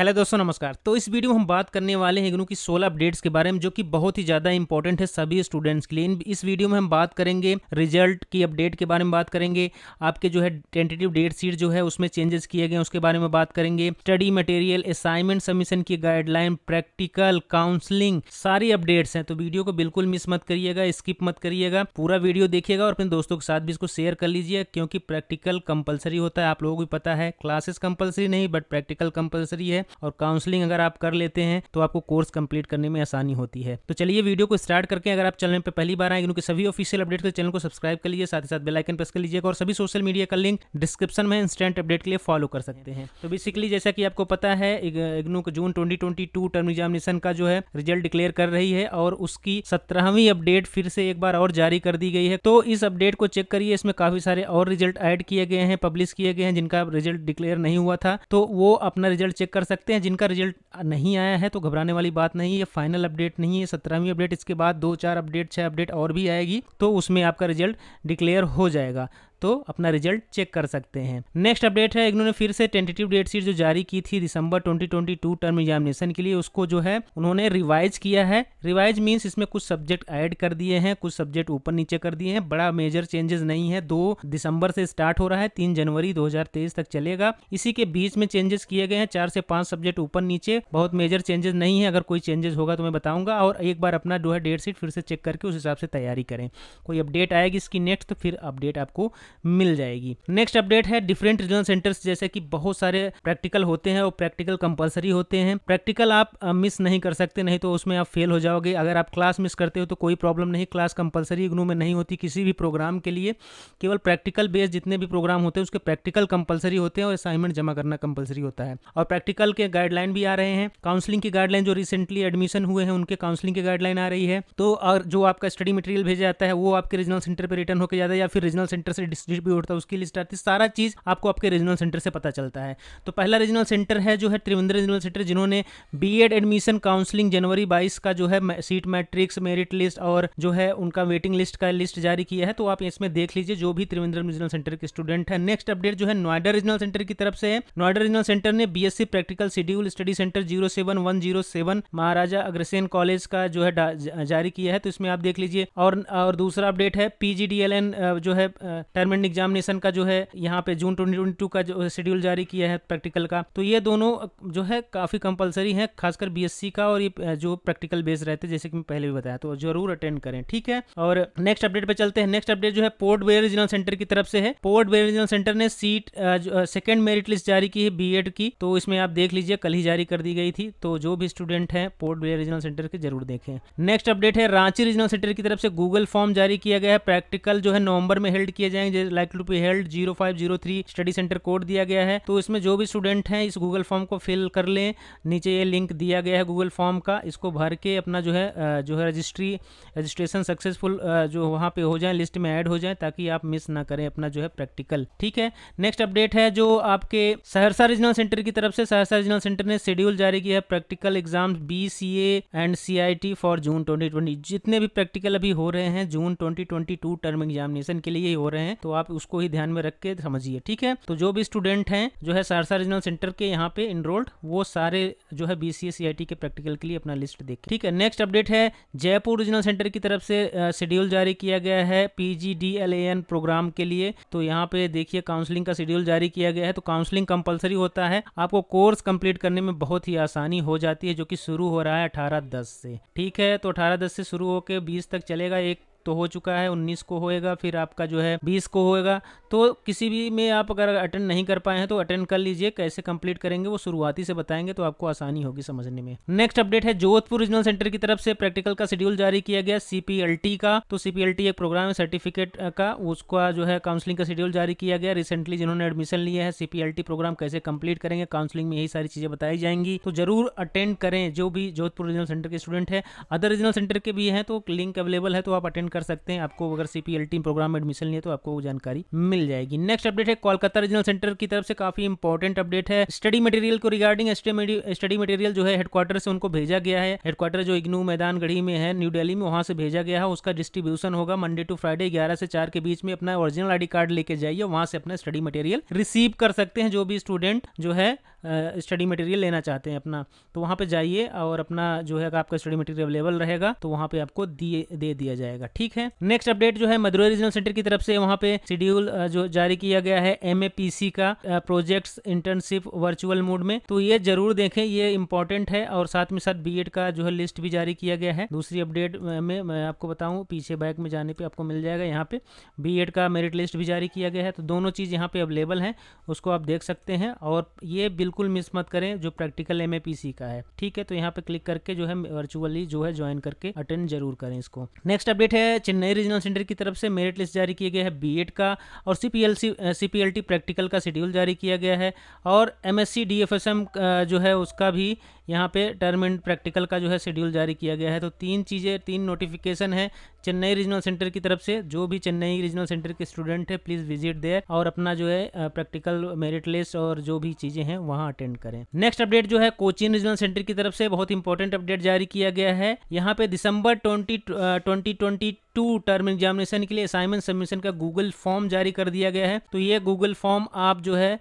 hello दोस्तों नमस्कार तो इस वीडियो में हम बात करने वाले हैं इग्नू की 16 अपडेट्स के बारे में जो कि बहुत ही ज़्यादा इंपॉर्टेंट है सभी स्टूडेंट्स के लिए इस वीडियो में हम बात करेंगे रिजल्ट की अपडेट के बारे में बात करेंगे आपके जो है टेंटेटिव डेट सीट जो है उसमें चेंजेस किए गए उसके बारे में बात करेंगे स्टडी मटेरियल असाइनमेंट सबमिशन की गाइडलाइन प्रैक्टिकल काउंसलिंग सारी अपडेट्स हैं तो वीडियो को बिल्कुल मिस मत करिएगा स्किप मत करिएगा पूरा वीडियो देखिएगा और अपने दोस्तों के साथ भी इसको शेयर कर लीजिए क्योंकि प्रैक्टिकल कंपलसरी होता है आप लोगों को पता है क्लासेस कंपलसरी नहीं बट प्रैक्टिकल कंपलसरी है और काउंसलिंग अगर आप कर लेते हैं तो आपको कोर्स कंप्लीट करने में आसानी होती है तो चलिए वीडियो को स्टार्ट करके अगर आप चैनल पर पहली बार आए क्योंकि सभी ऑफिशियल अपडेट के चैनल को सब्सक्राइब कर लीजिए साथ ही साथ बेलाइकन प्रेस कर लीजिएगा और सभी सोशल मीडिया का लिंक डिस्क्रिप्शन में इंस्टेंट अपडेट के लिए फॉलो कर सकते हैं तो बेसिकली जैसा कि आपको पता है इग्नू का जून ट्वेंटी टर्म एग्जामिनेशन का जो है रिजल्ट डिक्लेयर कर रही है और उसकी सत्रहवीं अपडेट फिर से एक बार और जारी कर दी गई है तो इस अपडेट को चेक करिए इसमें काफी सारे और रिजल्ट ऐड किए गए हैं पब्लिश किए गए हैं जिनका रिजल्ट डिक्लेयर नहीं हुआ था तो वो अपना रिजल्ट चेक कर सकते सकते हैं जिनका रिजल्ट नहीं आया है तो घबराने वाली बात नहीं है ये फाइनल अपडेट नहीं है सत्रहवीं अपडेट इसके बाद दो चार अपडेट छः अपडेट और भी आएगी तो उसमें आपका रिजल्ट डिक्लेयर हो जाएगा तो अपना रिजल्ट चेक कर सकते हैं नेक्स्ट अपडेट है इन्होंने फिर से टेंटेटिव डेट शीट जो जारी की थी दिसंबर 2022 टर्म एग्जामिनेशन के लिए उसको जो है उन्होंने रिवाइज किया है रिवाइज मीन्स इसमें कुछ सब्जेक्ट ऐड कर दिए हैं कुछ सब्जेक्ट ऊपर नीचे कर दिए हैं बड़ा मेजर चेंजेस नहीं है दो दिसंबर से स्टार्ट हो रहा है तीन जनवरी दो तक चलेगा इसी के बीच में चेंजेस किए गए हैं चार से पांच सब्जेक्ट ऊपर नीचे बहुत मेजर चेंजेस नहीं है अगर कोई चेंजेस होगा तो मैं बताऊंगा और एक बार अपना जो है डेट शीट फिर से चेक करके उस हिसाब से तैयारी करें कोई अपडेट आएगी इसकी नेक्स्ट तो फिर अपडेट आपको मिल जाएगी नेक्स्ट अपडेट है डिफरेंट रीजनल सेंटर्स जैसे कि बहुत सारे प्रैक्टिकल होते हैं और प्रैक्टिकल कंपलसरी होते हैं प्रैक्टिकल आप मिस नहीं कर सकते नहीं तो उसमें आप फेल हो जाओगे अगर आप क्लास मिस करते हो तो कोई प्रॉब्लम नहीं क्लास कंपलसरी इग्नू में नहीं होती किसी भी प्रोग्राम के लिए केवल प्रैक्टिकल बेस्ड जितने भी प्रोग्राम होते हैं उसके प्रैक्टिकल कंपलसरी होते हैं और असाइनमेंट जमा करना कंपलसरी होता है और प्रैक्टिकल के गाइडलाइन भी आ रहे हैं काउंसलिंग की गाइडलाइन जो रिसेंटली एडमिशन हुए हैं उनके काउंसलिंग की गाइडलाइन आ रही है तो और जो आपका स्टडी मटेरियल भेजा जाता है वो आपके रीजनल सेंटर पर रिटर्न होकर जाता है या फिर रीजनल सेंटर से डिस्ट्रीब्यूट होता है उसकी लिस्ट आती है सारा चीज़ आपको आपके रीजनल सेंटर से पता चलता है तो पहला रीजनल सेंटर है जो है त्रिवेंद्र रीजनल सेंटर जिन्होंने बी एडमिशन काउंसलिंग जनवरी बाईस का जो है सीट मैट्रिक्स मेरिट लिस्ट और जो है उनका वेटिंग लिस्ट का लिस्ट जारी किया है तो आप इसमें देख लीजिए जो भी त्रिवेंद्र रीजनल सेंटर के स्टूडेंट है नेक्स्ट अपडेट जो है नोएडा रीजनल सेंटर की तरफ से है नोएडा रीजनल सेंटर ने BSc practical schedule study centre zero seven one zero seven Maharaja Agrasen college का जो है जारी किया है तो इसमें आप देख लीजिए और और दूसरा अपडेट है पीजीडीएलएन जो है टर्म गवर्नमेंट एग्जामिनेशन का जो है यहाँ पे जून ट्वेंटी का जो शेड्यूल जारी किया है प्रैक्टिकल का तो ये दोनों जो है काफ़ी कंपलसरी है खासकर बी का और ये जो प्रैक्टिकल बेस रहते हैं जैसे कि मैं पहले भी बताया तो जरूर अटेंड करें ठीक है और नेक्स्ट अपडेट पे चलते हैं नेक्स्ट अपडेट जो है पोर्ट बेयर रीजनल सेंटर की तरफ से है पोर्ट बेयर रीजनल सेंटर ने सीट सेकेंड मेरिट लिस्ट जारी की है बी की तो इसमें आप देख लीजिए कल ही जारी कर दी गई थी तो जो भी स्टूडेंट है पोर्ट बेयर रीजनल सेंटर के जरूर देखें नेक्स्ट अपडेट है रांची रीजनल सेंटर की तरफ से गूगल फॉर्म जारी किया गया है प्रैक्टिकल जो है नवंबर में हेल्ड किए जाएंगे is like to be held zero five zero three study centre code दिया गया है तो इसमें जो भी स्टूडेंट हैं इस गूगल फॉर्म को फिल कर लें नीचे ये लिंक दिया गया है गूगल फॉर्म का इसको भर के अपना जो है जो है रजिस्ट्री रजिस्ट्रेशन सक्सेसफुल जो वहाँ पे हो जाए लिस्ट में ऐड हो जाए ताकि आप मिस ना करें अपना जो है प्रैक्टिकल ठीक है नेक्स्ट अपडेट है जो आपके सहरसा रीजनल सेंटर की तरफ से सहरसा रीजनल सेंटर ने शेड्यूल जारी किया है practical exam B C A and C I T for June twenty जितने भी प्रैक्टिकल अभी हो रहे हैं जून ट्वेंटी टर्म एग्जामिनेशन के लिए ही हो रहे हैं तो तो आप उसको ही ध्यान में रख के समझिए ठीक है तो जो भी स्टूडेंट हैं जो है सहरसा रीजनल सेंटर के यहाँ पे इनरोल्ड वो सारे जो है बी सी e, के प्रैक्टिकल के लिए अपना लिस्ट देखें ठीक है नेक्स्ट अपडेट है जयपुर रीजनल सेंटर की तरफ से शेड्यूल जारी किया गया है पी प्रोग्राम के लिए तो यहाँ पे देखिए काउंसलिंग का शेड्यूल जारी किया गया है तो काउंसलिंग कंपलसरी होता है आपको कोर्स कंप्लीट करने में बहुत ही आसानी हो जाती है जो कि शुरू हो रहा है अठारह दस से ठीक है तो अठारह दस से शुरू होकर बीस तक चलेगा एक तो हो चुका है उन्नीस को होएगा फिर आपका जो है बीस को होएगा तो किसी भी में आप अगर अटेंड नहीं कर पाए हैं तो अटेंड कर लीजिए कैसे कंप्लीट करेंगे वो शुरुआती से बताएंगे तो आपको आसानी होगी समझने में नेक्स्ट अपडेट है जोधपुर रीजनल सेंटर की तरफ से प्रैक्टिकल का शेड्यूल जारी किया गया सीपीएलटी का तो सीपीएलटी एक प्रोग्राम है सर्टिफिकेट का उसका जो है काउंसिलिंग का शेड्यूल जारी किया गया रिसेंटली जिन्होंने एडमिशन लिया है सीपीएलटी प्रोग्राम कैसे कंप्लीट करेंगे काउंसलिंग में यही सारी चीजें बताई जाएंगी तो जरूर अटेंड करें जो भी जोधपुर रीजनल सेंटर के स्टूडेंट है अदर रीजनल सेंटर के भी हैं तो लिंक अवेलेबल है तो आप अटेंड कर सकते हैं आपको अगर टीम प्रोग्राम में एडमिशन लिया तो आपको जानकारी मिल जाएगी नेक्स्ट अपडेट है कोलकाता रीजनल सेंटर की तरफ से काफी इंपॉर्टेंट अपडेट है स्टडी मटेरियल को रिगार्डिंग स्टडी मटेरियल जो है हेडक्वार्टर से उनको भेजा गया है हेडक्वार्टर जो इग्नू मैदान गढ़ी में है न्यू डेली में वहां से भेजा गया है उसका डिस्ट्रीब्यूशन होगा मंडे टू फ्राइडे ग्यारह से चार के बीच में अपना ओरिजिनल आईडी कार्ड लेके जाइए वहां से अपना स्टडी मटेरियल रिसीव कर सकते हैं जो भी स्टूडेंट जो है स्टडी मटेरियल लेना चाहते हैं अपना तो वहां पे जाइए और अपना जो है आपका स्टडी मटेरियल अवेलेबल रहेगा तो वहां पे आपको दिए दे दिया जाएगा ठीक है नेक्स्ट अपडेट जो है मधुरा रीजनल सेंटर की तरफ से वहाँ पे शेड्यूल जो जारी किया गया है एम का प्रोजेक्ट्स इंटर्नशिप वर्चुअल मोड में तो ये जरूर देखें ये इंपॉर्टेंट है और साथ में साथ बी का जो है लिस्ट भी जारी किया गया है दूसरी अपडेट में मैं आपको बताऊँ पीछे बैक में जाने पर आपको मिल जाएगा यहाँ पे बी का मेरिट लिस्ट भी जारी किया गया है तो दोनों चीज़ यहाँ पे अवेलेबल है उसको आप देख सकते हैं और ये बिल्कुल मिस मत करें जो प्रैक्टिकल एम का है ठीक है तो यहाँ पे क्लिक करके जो है वर्चुअली जो है ज्वाइन करके अटेंड जरूर करें इसको नेक्स्ट अपडेट है है चेन्नई रीजनल सेंटर की तरफ से मेरिट लिस्ट जारी किया गया है बी का और सी पी प्रैक्टिकल का शेड्यूल जारी किया गया है और एमएससी डीएफएसएम जो है उसका भी यहाँ पे टर्म एंड प्रैक्टिकल का जो है शेड्यूल जारी किया गया है तो तीन चीज़ें तीन नोटिफिकेशन है चेन्नई रीजनल सेंटर की तरफ से जो भी चेन्नई रीजनल सेंटर के स्टूडेंट है प्लीज़ विजिट देयर और अपना जो है प्रैक्टिकल मेरिट लिस्ट और जो भी चीज़ें हैं वहाँ अटेंड करें नेक्स्ट अपडेट जो है कोचिन रीजनल सेंटर की तरफ से बहुत इंपॉर्टेंट अपडेट जारी किया गया है यहाँ पे December twenty twenty twenty two term examination के लिए असाइनमेंट सबमिशन का गूगल फॉर्म जारी कर दिया गया है तो ये गूगल फॉर्म आप जो है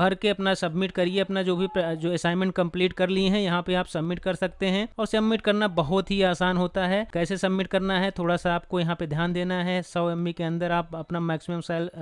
भर के अपना सबमिट करिए अपना जो भी जो असाइनमेंट कंप्लीट कर लिए हैं यहाँ पे आप सबमिट कर सकते हैं और सबमिट करना बहुत ही आसान होता है कैसे सबमिट करना है थोड़ा सा आपको यहाँ पे ध्यान देना है सौ एम के अंदर आप अपना मैक्सिमम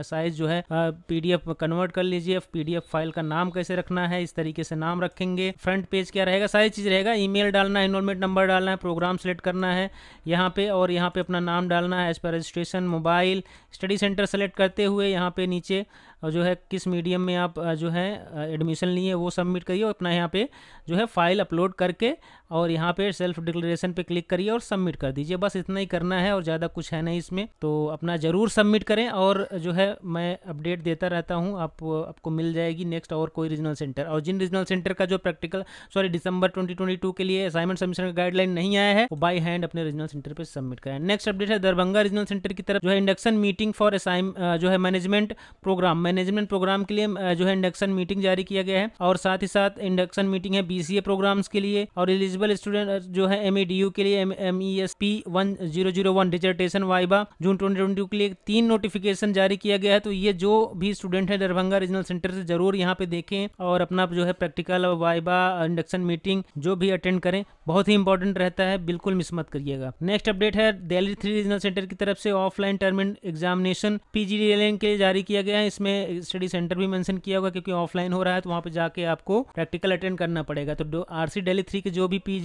साइज जो है पीडीएफ कन्वर्ट कर लीजिए पीडीएफ फाइल का नाम कैसे रखना है इस तरीके से नाम रखेंगे फ्रंट पेज क्या रहेगा सारी चीज़ रहेगा ईमेल डालना है इनोलमेंट नंबर डालना है प्रोग्राम सेलेक्ट करना है यहाँ पे और यहाँ पे अपना नाम डालना है as per registration mobile study centre select करते हुए यहाँ पे नीचे जो है किस मीडियम में आप जो है एडमिशन लिए वो सबमिट करिए और अपना यहाँ पे जो है फाइल अपलोड करके और यहाँ पे सेल्फ डिक्लेरेशन पे क्लिक करिए और सबमिट कर दीजिए बस इतना ही करना है और ज़्यादा कुछ है नहीं इसमें तो अपना ज़रूर सबमिट करें और जो है मैं अपडेट देता रहता हूँ आप आपको मिल जाएगी नेक्स्ट और कोई रीजनल सेंटर और जिन रीजनल सेंटर का जो प्रैक्टिकल सॉरी दिसंबर ट्वेंटी के लिए असाइनमेंट सबमिशन का गाइडलाइन नहीं आया है वो बाई हैंड अपने रीजनल सेंटर पर सबमिट करें नेक्स्ट अपडेट है दरभंगा रीजनल सेंटर की तरफ जो है इंडक्शन मीटिंग फॉर असाइन जो है मैनेजमेंट प्रोग्राम मैनेजमेंट प्रोग्राम के लिए जो है इंडक्शन मीटिंग जारी किया गया है और साथ ही साथ इंडक्शन मीटिंग है बीसीए प्रोग्राम्स के लिए और एलिजिबल स्टूडेंट जो है एम e के लिए M E S P one zero zero one dissertation viva June twenty twenty के लिए तीन नोटिफिकेशन जारी किया गया है तो ये जो भी स्टूडेंट है दरभंगा रीजनल सेंटर से जरूर यहाँ पे देखें और अपना जो है प्रैक्टिकल वाइबा इंडक्शन मीटिंग जो भी अटेंड करें बहुत ही इंपॉर्टेंट रहता है बिल्कुल मिस मत करिएगा नेक्स्ट अपडेट है दिल्ली थ्री रीजनल सेंटर की तरफ से ऑफलाइन टर्म एग्जामिनेशन पीजीडीएलएन के लिए जारी किया गया है इसमें स्टडी सेंटर भी मेंशन किया होगा क्योंकि ऑफलाइन हो रहा है तो वहाँ पे जाके आपको प्रैक्टिकल अटेंड करना पड़ेगा तो आर सी डेली थ्री के जो भी पी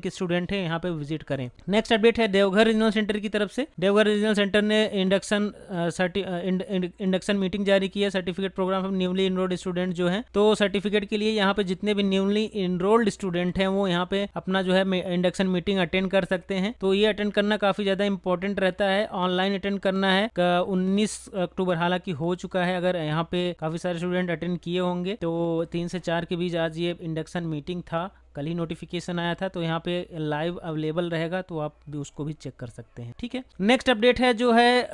के स्टूडेंट हैं यहाँ पे विजिट करें नेक्स्ट अपडेट है देवघर रीजनल सेंटर की तरफ से देवघर रीजनल सेंटर ने इंडक्शन इंडक्शन मीटिंग जारी की है certificate programme newly enrolled student जो है तो सर्टिफिकेट के लिए यहाँ पे जितने भी न्यूली इनरोल्ड स्टूडेंट हैं वो यहाँ पे अपना जो है इंडक्शन मीटिंग अटेंड कर सकते हैं तो ये अटेंड करना काफी ज्यादा इंपॉर्टेंट रहता है ऑनलाइन अटेंड करना है उन्नीस अक्टूबर हालांकि हो चुका है अगर अगर यहाँ पे काफ़ी सारे स्टूडेंट अटेंड किए होंगे तो तीन से चार के बीच आज ये इंडक्शन मीटिंग था कल ही नोटिफिकेशन आया था तो यहाँ पे लाइव अवेलेबल रहेगा तो आप भी उसको भी चेक कर सकते हैं ठीक है नेक्स्ट अपडेट है जो है आ,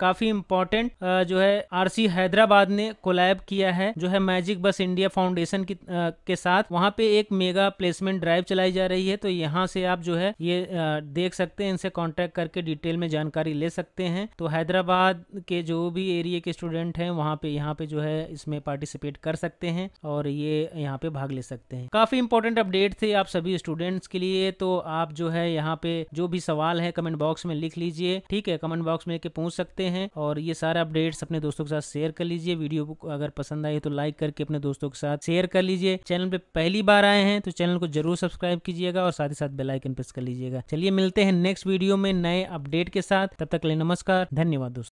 काफी इम्पोर्टेंट जो है आरसी हैदराबाद ने कोलैब किया है जो है मैजिक बस इंडिया फाउंडेशन की आ, के साथ वहाँ पे एक मेगा प्लेसमेंट ड्राइव चलाई जा रही है तो यहाँ से आप जो है ये आ, देख सकते हैं इनसे कॉन्टेक्ट करके डिटेल में जानकारी ले सकते हैं तो हैदराबाद के जो भी एरिए के स्टूडेंट हैं वहाँ पे यहाँ पे जो है इसमें पार्टिसिपेट कर सकते हैं और ये यहाँ पे भाग ले सकते हैं काफी इंपॉर्टेंट इंपॉर्टेंट अपडेट थे आप सभी स्टूडेंट्स के लिए तो आप जो है यहाँ पे जो भी सवाल है कमेंट बॉक्स में लिख लीजिए ठीक है कमेंट बॉक्स में पूछ सकते हैं और ये सारे अपडेट्स अपने दोस्तों के साथ शेयर कर लीजिए वीडियो को अगर पसंद आई तो लाइक करके अपने दोस्तों के साथ शेयर कर लीजिए चैनल पे पहली बार आए हैं तो चैनल को जरूर सब्सक्राइब कीजिएगा और साथ ही साथ बेलाइकन प्रेस कर लीजिएगा चलिए मिलते हैं नेक्स्ट वीडियो में नए अपडेट के साथ तब तक ले नमस्कार धन्यवाद दोस्तों